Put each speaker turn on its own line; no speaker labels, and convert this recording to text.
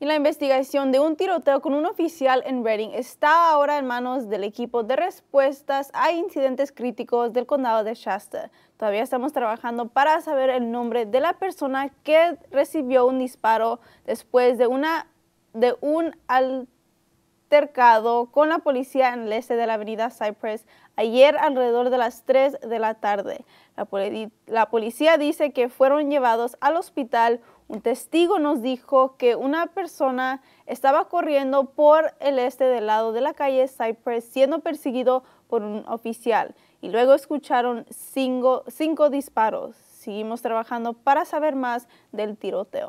Y la investigación de un tiroteo con un oficial en Reading está ahora en manos del equipo de respuestas a incidentes críticos del condado de Shasta. Todavía estamos trabajando para saber el nombre de la persona que recibió un disparo después de, una, de un alto con la policía en el este de la avenida Cypress ayer alrededor de las 3 de la tarde. La, policía dice que fueron llevados al hospital. Un testigo nos dijo que una persona estaba corriendo por el este del lado de la calle Cypress siendo perseguido por un oficial y luego escucharon cinco, cinco disparos. Seguimos trabajando para saber más del tiroteo.